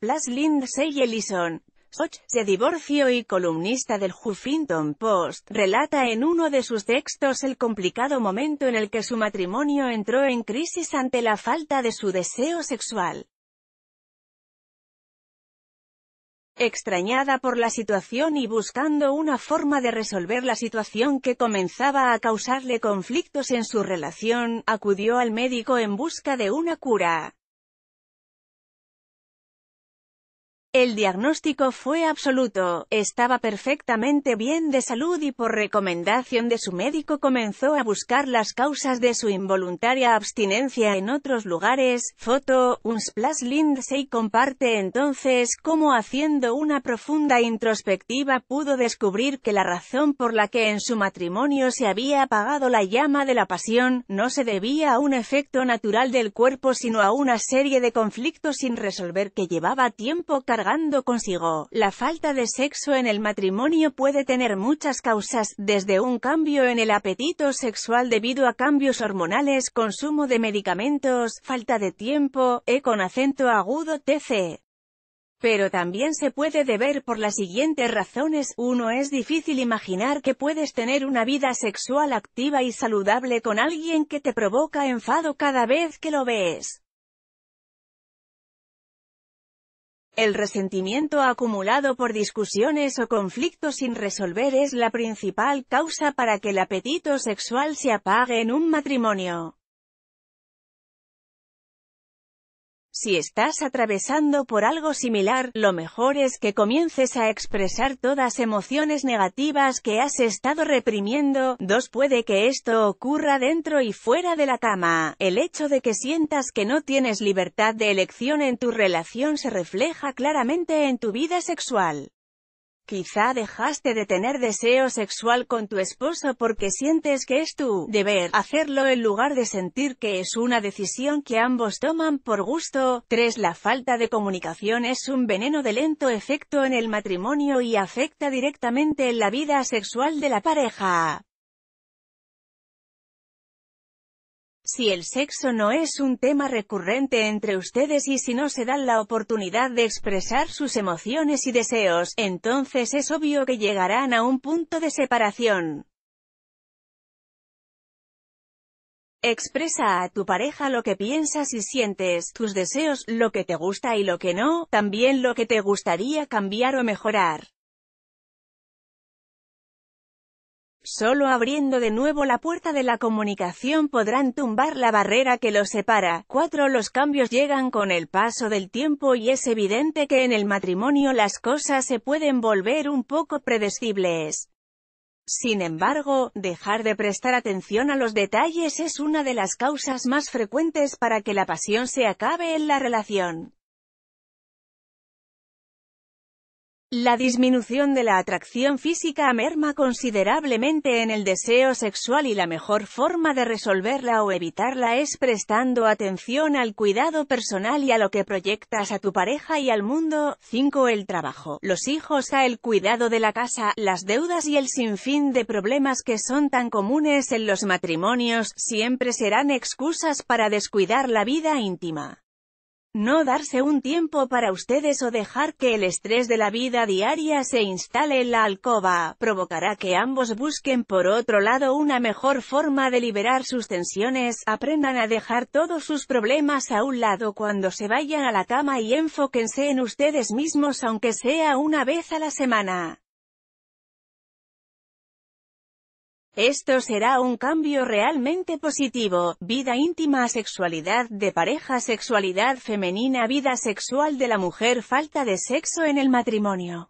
Plaslin Plus Ellison, Soch, se divorció y columnista del Huffington Post, relata en uno de sus textos el complicado momento en el que su matrimonio entró en crisis ante la falta de su deseo sexual. Extrañada por la situación y buscando una forma de resolver la situación que comenzaba a causarle conflictos en su relación, acudió al médico en busca de una cura. El diagnóstico fue absoluto, estaba perfectamente bien de salud y por recomendación de su médico comenzó a buscar las causas de su involuntaria abstinencia en otros lugares. Foto, Unsplash Lindsay comparte entonces cómo haciendo una profunda introspectiva pudo descubrir que la razón por la que en su matrimonio se había apagado la llama de la pasión, no se debía a un efecto natural del cuerpo sino a una serie de conflictos sin resolver que llevaba tiempo cargando consigo. La falta de sexo en el matrimonio puede tener muchas causas, desde un cambio en el apetito sexual debido a cambios hormonales, consumo de medicamentos, falta de tiempo, e con acento agudo tc pero también se puede deber por las siguientes razones. uno Es difícil imaginar que puedes tener una vida sexual activa y saludable con alguien que te provoca enfado cada vez que lo ves. El resentimiento acumulado por discusiones o conflictos sin resolver es la principal causa para que el apetito sexual se apague en un matrimonio. Si estás atravesando por algo similar, lo mejor es que comiences a expresar todas emociones negativas que has estado reprimiendo. 2. Puede que esto ocurra dentro y fuera de la cama. El hecho de que sientas que no tienes libertad de elección en tu relación se refleja claramente en tu vida sexual. Quizá dejaste de tener deseo sexual con tu esposo porque sientes que es tu deber hacerlo en lugar de sentir que es una decisión que ambos toman por gusto. 3. La falta de comunicación es un veneno de lento efecto en el matrimonio y afecta directamente en la vida sexual de la pareja. Si el sexo no es un tema recurrente entre ustedes y si no se dan la oportunidad de expresar sus emociones y deseos, entonces es obvio que llegarán a un punto de separación. Expresa a tu pareja lo que piensas y sientes, tus deseos, lo que te gusta y lo que no, también lo que te gustaría cambiar o mejorar. Solo abriendo de nuevo la puerta de la comunicación podrán tumbar la barrera que los separa. Cuatro Los cambios llegan con el paso del tiempo y es evidente que en el matrimonio las cosas se pueden volver un poco predecibles. Sin embargo, dejar de prestar atención a los detalles es una de las causas más frecuentes para que la pasión se acabe en la relación. La disminución de la atracción física merma considerablemente en el deseo sexual y la mejor forma de resolverla o evitarla es prestando atención al cuidado personal y a lo que proyectas a tu pareja y al mundo. 5. El trabajo, los hijos a el cuidado de la casa, las deudas y el sinfín de problemas que son tan comunes en los matrimonios, siempre serán excusas para descuidar la vida íntima. No darse un tiempo para ustedes o dejar que el estrés de la vida diaria se instale en la alcoba, provocará que ambos busquen por otro lado una mejor forma de liberar sus tensiones, aprendan a dejar todos sus problemas a un lado cuando se vayan a la cama y enfóquense en ustedes mismos aunque sea una vez a la semana. Esto será un cambio realmente positivo, vida íntima sexualidad de pareja sexualidad femenina vida sexual de la mujer falta de sexo en el matrimonio.